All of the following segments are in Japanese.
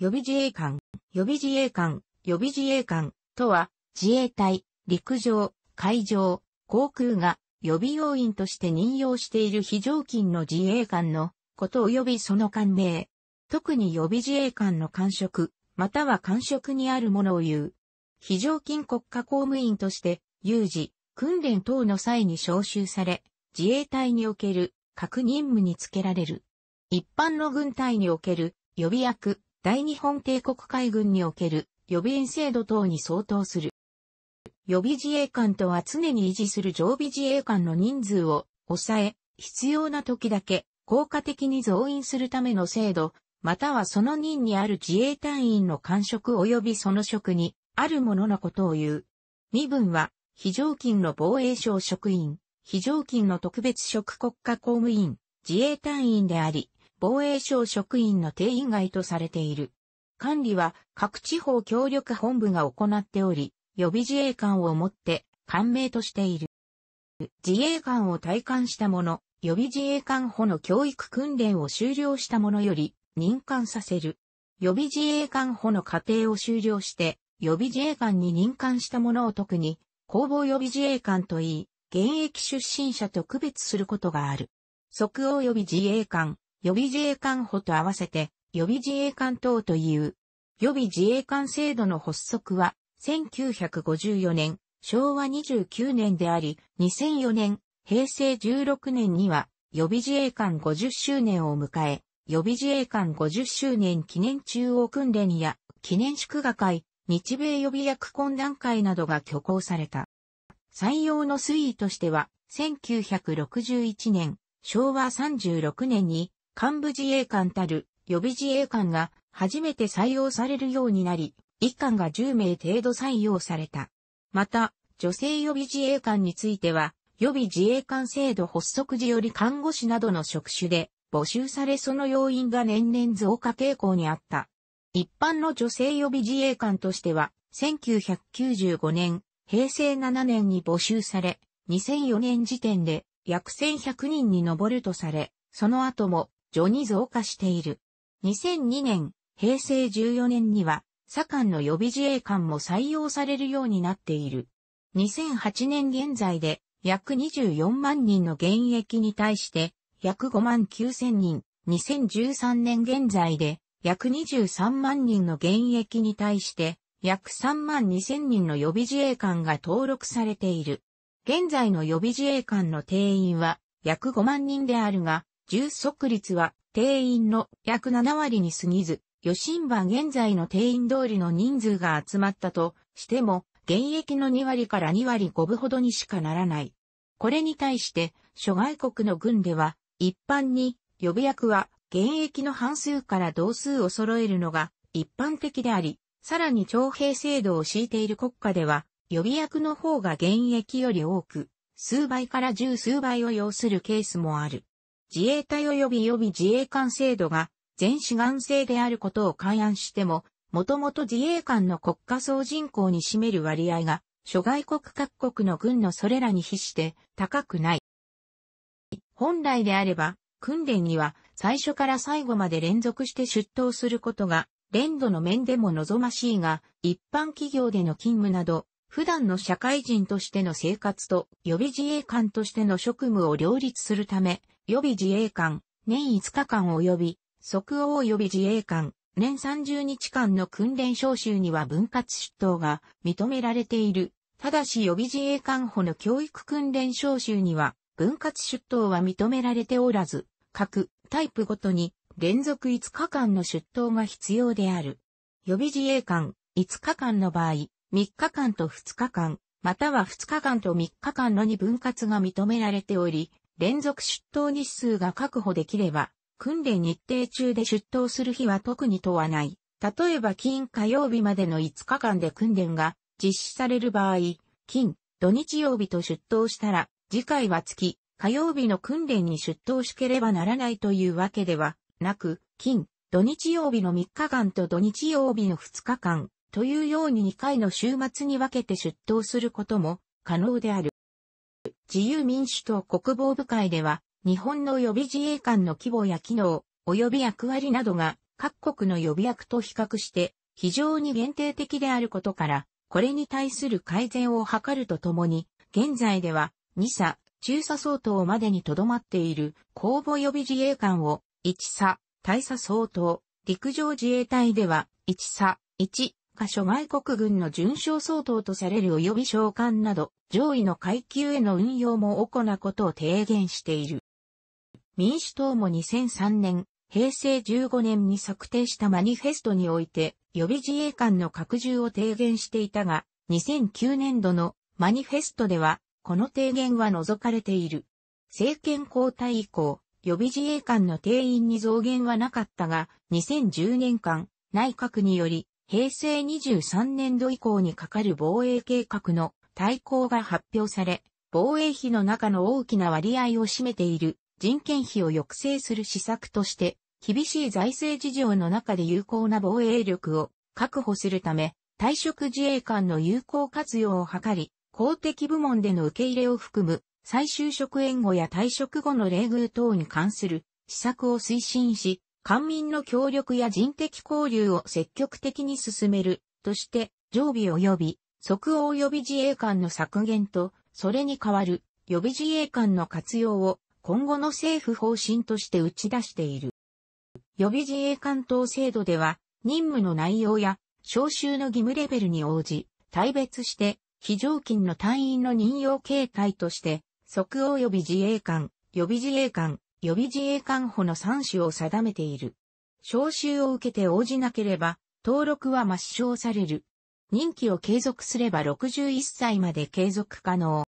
予備自衛官、予備自衛官、予備自衛官とは、自衛隊、陸上、海上、航空が予備要員として任用している非常勤の自衛官のこと及びその官名。特に予備自衛官の官職、または官職にあるものを言う。非常勤国家公務員として、有事、訓練等の際に招集され、自衛隊における各任務につけられる。一般の軍隊における予備役、大日本帝国海軍における予備員制度等に相当する。予備自衛官とは常に維持する常備自衛官の人数を抑え、必要な時だけ効果的に増員するための制度、またはその任にある自衛隊員の官職及びその職にあるもののことを言う。身分は、非常勤の防衛省職員、非常勤の特別職国家公務員、自衛隊員であり、防衛省職員の定員外とされている。管理は各地方協力本部が行っており、予備自衛官をもって官名としている。自衛官を体感した者、予備自衛官補の教育訓練を終了した者より任官させる。予備自衛官補の過程を終了して、予備自衛官に任官した者を特に、公房予備自衛官といい、現役出身者と区別することがある。即応予備自衛官、予備自衛官補と合わせて、予備自衛官等という。予備自衛官制度の発足は、1954年、昭和29年であり、2004年、平成16年には、予備自衛官50周年を迎え、予備自衛官50周年記念中央訓練や、記念祝賀会、日米予備役懇談会などが挙行された。採用の推移としては、1961年、昭和36年に、幹部自衛官たる予備自衛官が初めて採用されるようになり、一官が10名程度採用された。また、女性予備自衛官については、予備自衛官制度発足時より看護師などの職種で募集されその要因が年々増加傾向にあった。一般の女性予備自衛官としては、1995年、平成7年に募集され、2004年時点で約1100人に上るとされ、その後も序に増加している。2002年、平成14年には、左官の予備自衛官も採用されるようになっている。2008年現在で、約24万人の現役に対して、約5万9千人、2013年現在で、約23万人の現役に対して、約3万2千人の予備自衛官が登録されている。現在の予備自衛官の定員は約5万人であるが、充足率は定員の約7割に過ぎず、余震は現在の定員通りの人数が集まったとしても、現役の2割から2割5分ほどにしかならない。これに対して、諸外国の軍では、一般に予備役は現役の半数から同数を揃えるのが一般的であり、さらに徴兵制度を敷いている国家では、予備役の方が現役より多く、数倍から十数倍を要するケースもある。自衛隊及び予備自衛官制度が全志願制であることを勘案しても、もともと自衛官の国家総人口に占める割合が、諸外国各国の軍のそれらに比して高くない。本来であれば、訓練には最初から最後まで連続して出頭することが、連度の面でも望ましいが、一般企業での勤務など、普段の社会人としての生活と予備自衛官としての職務を両立するため、予備自衛官、年5日間及び、即応予備自衛官、年30日間の訓練招集には分割出頭が認められている。ただし予備自衛官補の教育訓練招集には分割出頭は認められておらず、各タイプごとに連続5日間の出頭が必要である。予備自衛官5日間の場合、3日間と2日間、または2日間と3日間のに分割が認められており、連続出頭日数が確保できれば、訓練日程中で出頭する日は特に問わない。例えば金火曜日までの5日間で訓練が実施される場合、金、土日曜日と出頭したら、次回は月、火曜日の訓練に出頭しければならないというわけではなく、金、土日曜日の3日間と土日曜日の2日間というように2回の週末に分けて出頭することも可能である。自由民主党国防部会では、日本の予備自衛官の規模や機能、及び役割などが各国の予備役と比較して非常に限定的であることから、これに対する改善を図るとともに、現在では2佐、中佐相当までにとどまっている公募予備自衛官を1差、大佐相当、陸上自衛隊では1差、1、下諸外国軍の巡将相当とされる及び召喚など、上位の階級への運用も行うことを提言している。民主党も2003年、平成15年に策定したマニフェストにおいて、予備自衛官の拡充を提言していたが、2009年度のマニフェストでは、この提言は除かれている。政権交代以降、予備自衛官の定員に増減はなかったが、2010年間、内閣により、平成23年度以降にかかる防衛計画の大綱が発表され、防衛費の中の大きな割合を占めている人件費を抑制する施策として、厳しい財政事情の中で有効な防衛力を確保するため、退職自衛官の有効活用を図り、公的部門での受け入れを含む再就職援護や退職後の冷遇等に関する施策を推進し、官民の協力や人的交流を積極的に進めるとして、常備及び即応予備自衛官の削減と、それに代わる予備自衛官の活用を今後の政府方針として打ち出している。予備自衛官等制度では、任務の内容や招集の義務レベルに応じ、対別して、非常勤の隊員の任用形態として、即応予備自衛官、予備自衛官、予備自衛官補の3種を定めている。招集を受けて応じなければ、登録は抹消される。任期を継続すれば61歳まで継続可能。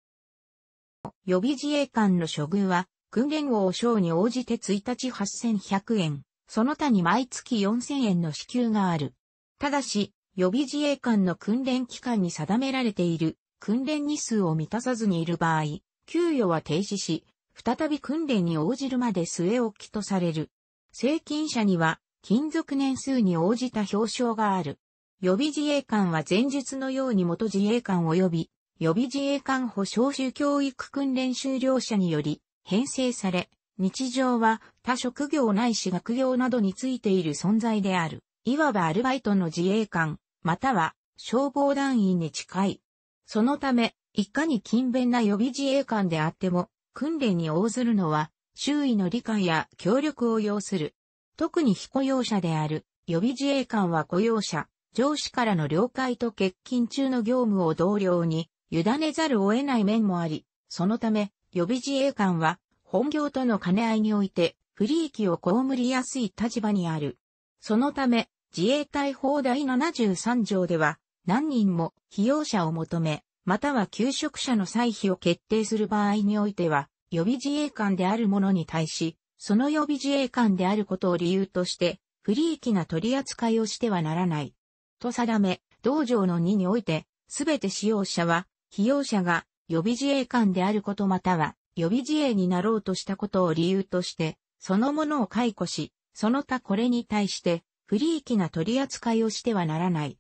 予備自衛官の処遇は、訓練号賞に応じて1日8100円、その他に毎月4000円の支給がある。ただし、予備自衛官の訓練期間に定められている訓練日数を満たさずにいる場合、給与は停止し、再び訓練に応じるまで据え置きとされる。正勤者には、勤続年数に応じた表彰がある。予備自衛官は前述のように元自衛官及び予備自衛官補招集教育訓練修了者により編成され、日常は他職業ないし学業などについている存在である。いわばアルバイトの自衛官、または消防団員に近い。そのため、いかに勤勉な予備自衛官であっても、訓練に応ずるのは、周囲の理解や協力を要する。特に非雇用者である予備自衛官は雇用者、上司からの了解と欠勤中の業務を同僚に委ねざるを得ない面もあり、そのため予備自衛官は本業との兼ね合いにおいて不利益を被りやすい立場にある。そのため自衛隊法第73条では何人も被用者を求めまたは求職者の歳費を決定する場合においては、予備自衛官である者に対し、その予備自衛官であることを理由として、不利益な取り扱いをしてはならない。と定め、道場の2において、すべて使用者は、被用者が予備自衛官であることまたは、予備自衛になろうとしたことを理由として、そのものを解雇し、その他これに対して、不利益な取り扱いをしてはならない。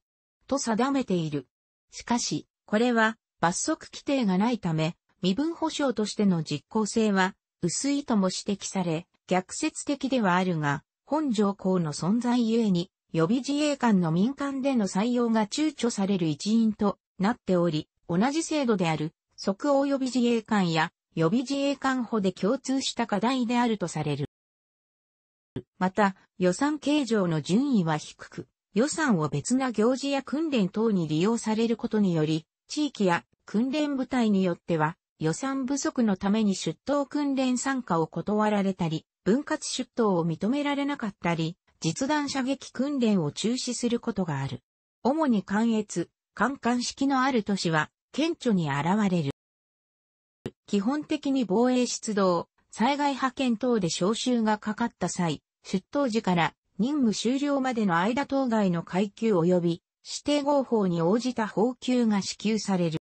と定めている。しかし、これは、罰則規定がないため、身分保障としての実効性は薄いとも指摘され、逆説的ではあるが、本条項の存在ゆえに、予備自衛官の民間での採用が躊躇される一因となっており、同じ制度である、即応予備自衛官や予備自衛官補で共通した課題であるとされる。また、予算計上の順位は低く、予算を別な行事や訓練等に利用されることにより、地域や訓練部隊によっては、予算不足のために出頭訓練参加を断られたり、分割出頭を認められなかったり、実弾射撃訓練を中止することがある。主に関越、関関式のある都市は、顕著に現れる。基本的に防衛出動、災害派遣等で招集がかかった際、出頭時から任務終了までの間当該の階級及び指定合法に応じた報給が支給される。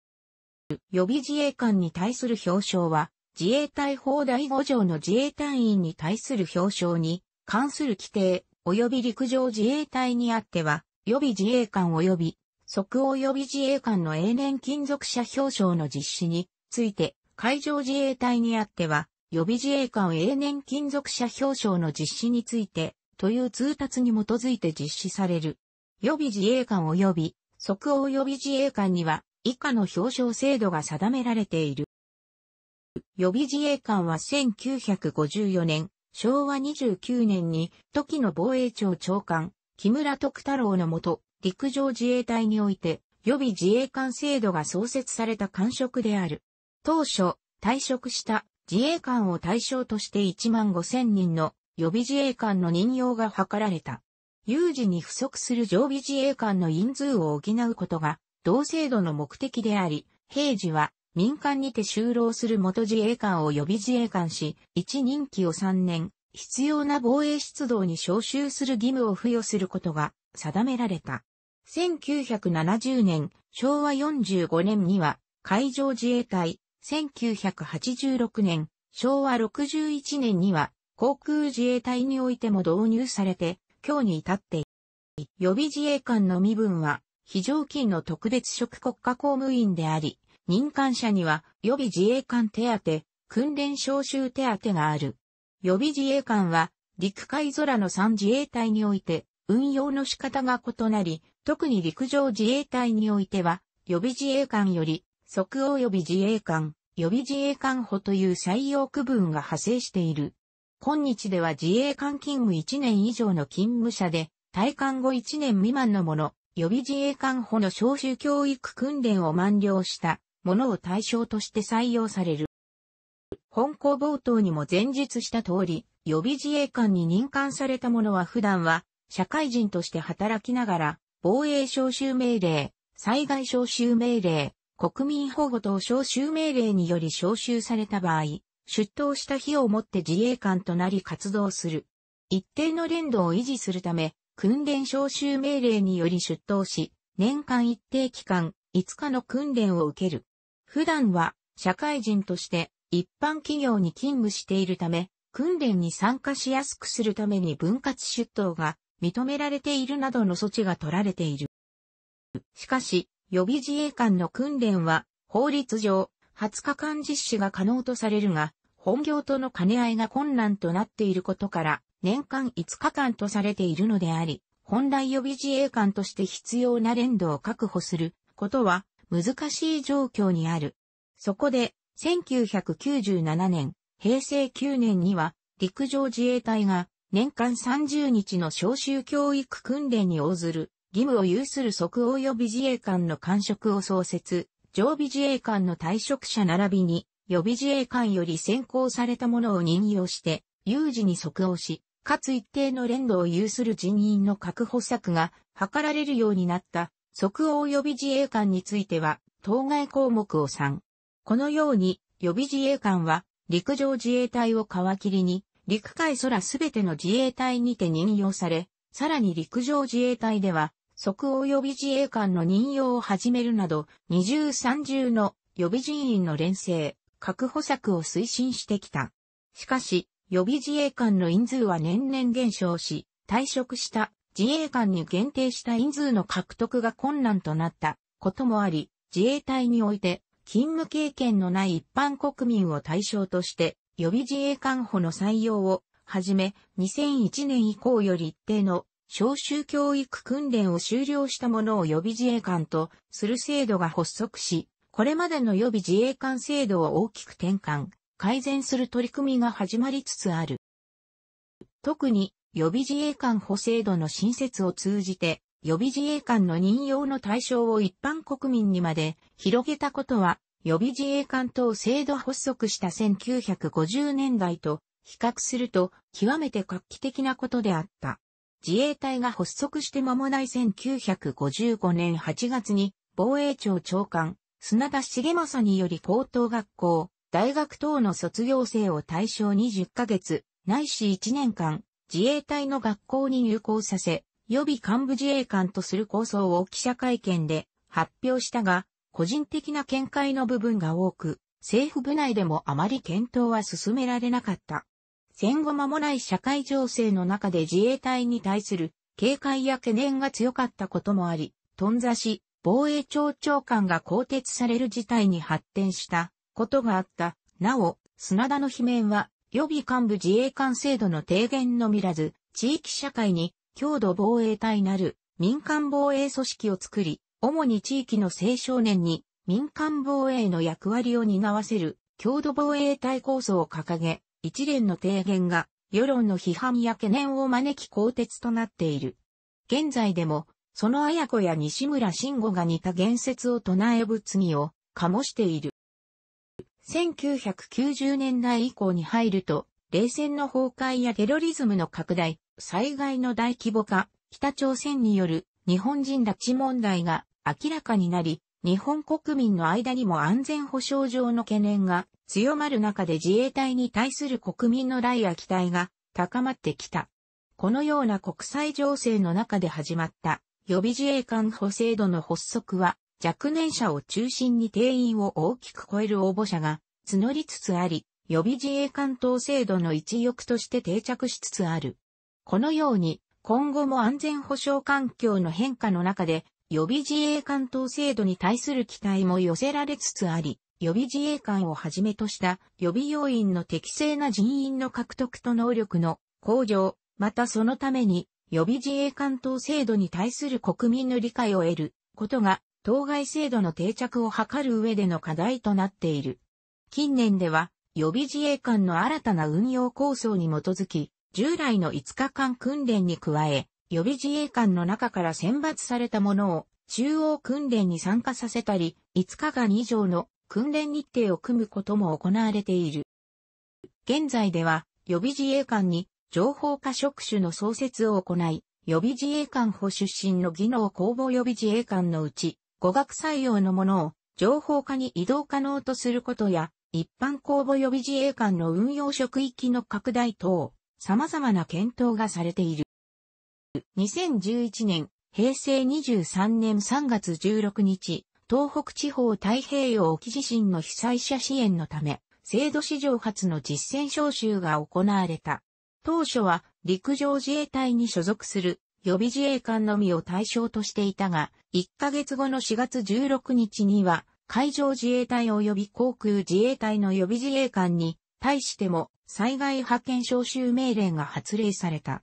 予備自衛官に対する表彰は、自衛隊法第5条の自衛隊員に対する表彰に関する規定及び陸上自衛隊にあっては、予備自衛官及び即応予備自衛官の永年金属者表彰の実施について、海上自衛隊にあっては、予備自衛官永年金属者表彰の実施について、という通達に基づいて実施される。予備自衛官及び即応予備自衛官には以下の表彰制度が定められている。予備自衛官は1954年、昭和29年に時の防衛庁長官、木村徳太郎のもと、陸上自衛隊において予備自衛官制度が創設された官職である。当初、退職した自衛官を対象として1万5千人の予備自衛官の任用が図られた。有事に不足する常備自衛官の人数を補うことが、同制度の目的であり、平時は民間にて就労する元自衛官を予備自衛官し、1任期を3年、必要な防衛出動に招集する義務を付与することが定められた。1970年、昭和45年には海上自衛隊、1986年、昭和61年には航空自衛隊においても導入されて、今日に至って予備自衛官の身分は、非常勤の特別職国家公務員であり、任官者には予備自衛官手当、訓練招集手当がある。予備自衛官は、陸海空の3自衛隊において、運用の仕方が異なり、特に陸上自衛隊においては、予備自衛官より、即応予備自衛官、予備自衛官補という採用区分が派生している。今日では自衛官勤務1年以上の勤務者で、退官後1年未満の者、予備自衛官補の招集教育訓練を満了した者を対象として採用される。本校冒頭にも前述した通り、予備自衛官に任官された者は普段は、社会人として働きながら、防衛招集命令、災害招集命令、国民保護等招集命令により招集された場合、出頭した日をもって自衛官となり活動する。一定の連度を維持するため、訓練招集命令により出頭し、年間一定期間、5日の訓練を受ける。普段は、社会人として、一般企業に勤務しているため、訓練に参加しやすくするために分割出頭が認められているなどの措置が取られている。しかし、予備自衛官の訓練は、法律上、20日間実施が可能とされるが、本業との兼ね合いが困難となっていることから、年間5日間とされているのであり、本来予備自衛官として必要な連動を確保することは難しい状況にある。そこで、1997年、平成9年には、陸上自衛隊が年間30日の召集教育訓練に応ずる義務を有する即応予備自衛官の官職を創設、常備自衛官の退職者並びに、予備自衛官より選考されたものを任用して、有事に即応し、かつ一定の連動を有する人員の確保策が図られるようになった即応予備自衛官については、当該項目を3。このように、予備自衛官は、陸上自衛隊を皮切りに、陸海空すべての自衛隊にて任用され、さらに陸上自衛隊では、即応予備自衛官の任用を始めるなど、二重三重の予備人員の連成、確保策を推進してきた。しかし、予備自衛官の人数は年々減少し、退職した自衛官に限定した人数の獲得が困難となったこともあり、自衛隊において勤務経験のない一般国民を対象として予備自衛官補の採用をはじめ、2001年以降より一定の小衆教育訓練を修了した者を予備自衛官とする制度が発足し、これまでの予備自衛官制度を大きく転換、改善する取り組みが始まりつつある。特に予備自衛官補制度の新設を通じて、予備自衛官の任用の対象を一般国民にまで広げたことは、予備自衛官等制度発足した1950年代と比較すると極めて画期的なことであった。自衛隊が発足して間もない1955年8月に、防衛庁長官、砂田重政により高等学校、大学等の卒業生を対象に10ヶ月、ないし1年間、自衛隊の学校に入校させ、予備幹部自衛官とする構想を記者会見で発表したが、個人的な見解の部分が多く、政府部内でもあまり検討は進められなかった。戦後間もない社会情勢の中で自衛隊に対する警戒や懸念が強かったこともあり、頓挫し、防衛庁長官が更迭される事態に発展したことがあった。なお、砂田の罷免は予備幹部自衛官制度の提言のみらず、地域社会に強度防衛隊なる民間防衛組織を作り、主に地域の青少年に民間防衛の役割を担わせる強度防衛隊構想を掲げ、一連の提言が世論の批判や懸念を招き更迭となっている。現在でも、その綾子や西村慎吾が似た言説を唱え物議を醸している。1990年代以降に入ると、冷戦の崩壊やテロリズムの拡大、災害の大規模化、北朝鮮による日本人拉致問題が明らかになり、日本国民の間にも安全保障上の懸念が強まる中で自衛隊に対する国民の来や期待が高まってきた。このような国際情勢の中で始まった予備自衛官補制度の発足は若年者を中心に定員を大きく超える応募者が募りつつあり、予備自衛官等制度の一翼として定着しつつある。このように今後も安全保障環境の変化の中で予備自衛官等制度に対する期待も寄せられつつあり、予備自衛官をはじめとした予備要員の適正な人員の獲得と能力の向上、またそのために予備自衛官等制度に対する国民の理解を得ることが当該制度の定着を図る上での課題となっている。近年では予備自衛官の新たな運用構想に基づき、従来の5日間訓練に加え、予備自衛官の中から選抜された者を中央訓練に参加させたり、5日間以上の訓練日程を組むことも行われている。現在では予備自衛官に情報化職種の創設を行い、予備自衛官補出身の技能公募予備自衛官のうち、語学採用のものを情報化に移動可能とすることや、一般公募予備自衛官の運用職域の拡大等、様々な検討がされている。2011年、平成23年3月16日、東北地方太平洋沖地震の被災者支援のため、制度史上初の実践招集が行われた。当初は陸上自衛隊に所属する予備自衛官のみを対象としていたが、1ヶ月後の4月16日には、海上自衛隊及び航空自衛隊の予備自衛官に対しても災害派遣招集命令が発令された。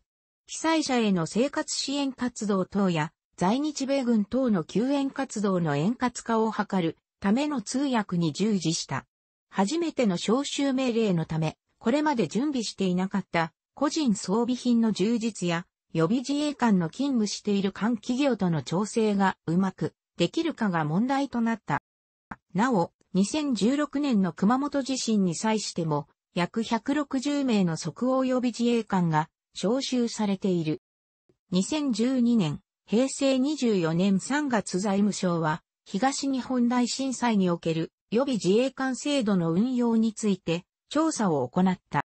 被災者への生活支援活動等や、在日米軍等の救援活動の円滑化を図るための通訳に従事した。初めての招集命令のため、これまで準備していなかった個人装備品の充実や予備自衛官の勤務している官企業との調整がうまくできるかが問題となった。なお、2016年の熊本地震に際しても、約160名の即応予備自衛官が招集されている。2012年、平成24年3月財務省は、東日本大震災における予備自衛官制度の運用について調査を行った。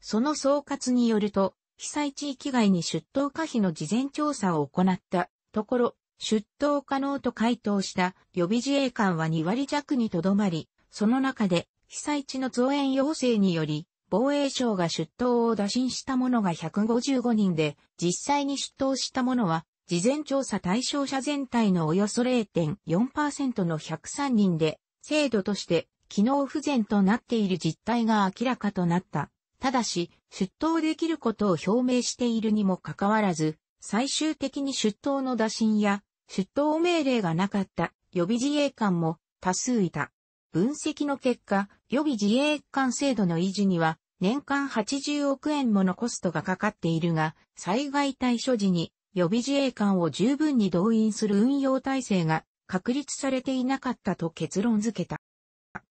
その総括によると、被災地域外に出頭可否の事前調査を行ったところ、出頭可能と回答した予備自衛官は2割弱にとどまり、その中で被災地の増援要請により、防衛省が出頭を打診した者が155人で、実際に出頭した者は、事前調査対象者全体のおよそ0.4%の103人で、制度として機能不全となっている実態が明らかとなった。ただし、出頭できることを表明しているにもかかわらず、最終的に出頭の打診や、出頭命令がなかった予備自衛官も多数いた。分析の結果、予備自衛官制度の維持には年間80億円ものコストがかかっているが、災害対処時に予備自衛官を十分に動員する運用体制が確立されていなかったと結論付けた。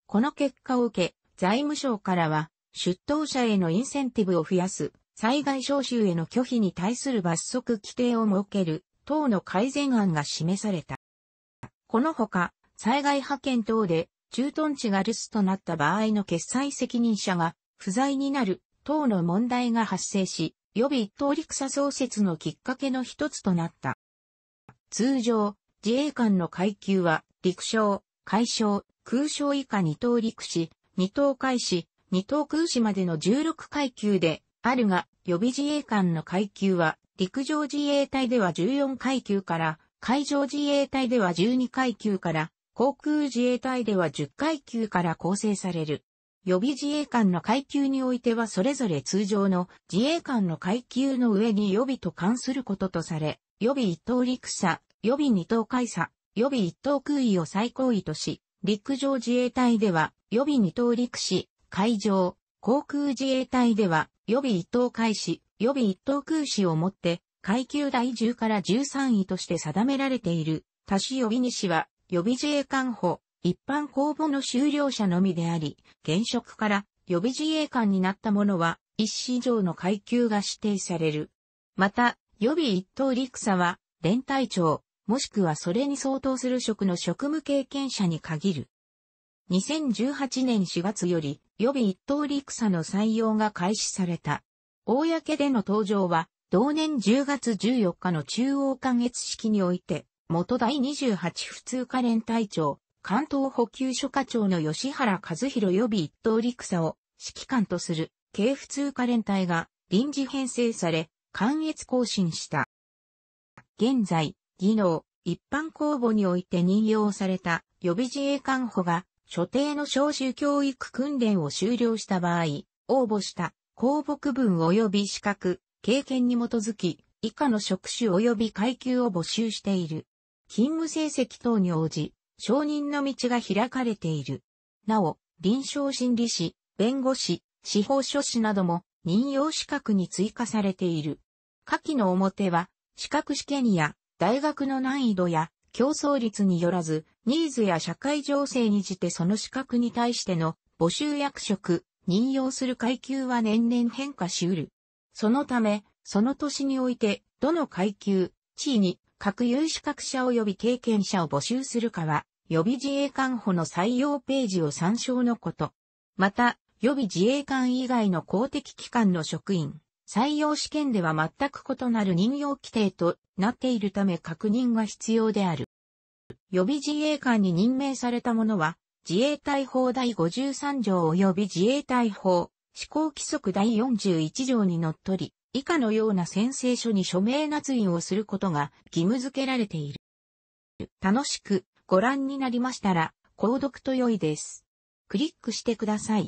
この結果を受け、財務省からは、出頭者へのインセンティブを増やす、災害招集への拒否に対する罰則規定を設ける、等の改善案が示された。このほか、災害派遣等で駐屯地が留守となった場合の決裁責任者が不在になる等の問題が発生し、予備一等陸佐創設のきっかけの一つとなった。通常、自衛官の階級は、陸将、海将、空将以下二等陸士、二等海士、二等空士までの16階級で、あるが、予備自衛官の階級は、陸上自衛隊では14階級から、海上自衛隊では12階級から、航空自衛隊では10階級から構成される。予備自衛官の階級においてはそれぞれ通常の自衛官の階級の上に予備と関することとされ、予備一等陸佐、予備二等海佐、予備一等空位を最高位とし、陸上自衛隊では予備二等陸士、海上、航空自衛隊では予備一等海士、予備一等空士をもって階級第10から13位として定められている。他種予備西は予備自衛官補、一般公募の修了者のみであり、現職から予備自衛官になった者は、一市以上の階級が指定される。また、予備一等陸佐は、連隊長、もしくはそれに相当する職の職務経験者に限る。2018年4月より予備一等陸佐の採用が開始された。公での登場は同年10月14日の中央関越式において元第28普通科連隊長、関東補給所課長の吉原和弘予備一等陸佐を指揮官とする軽普通科連隊が臨時編成され、関越更新した。現在、技能、一般公募において任用された予備自衛官補が所定の招集教育訓練を終了した場合、応募した公募区分及び資格、経験に基づき、以下の職種及び階級を募集している。勤務成績等に応じ、承認の道が開かれている。なお、臨床心理士、弁護士、司法書士なども任用資格に追加されている。下記の表は、資格試験や大学の難易度や競争率によらず、ニーズや社会情勢にじてその資格に対しての募集役職、任用する階級は年々変化しうる。そのため、その年において、どの階級、地位に各有資格者及び経験者を募集するかは、予備自衛官補の採用ページを参照のこと。また、予備自衛官以外の公的機関の職員、採用試験では全く異なる任用規定となっているため確認が必要である。予備自衛官に任命された者は、自衛隊法第53条及び自衛隊法、施行規則第41条にのっとり、以下のような宣誓書に署名捺印をすることが義務付けられている。楽しくご覧になりましたら、購読と良いです。クリックしてください。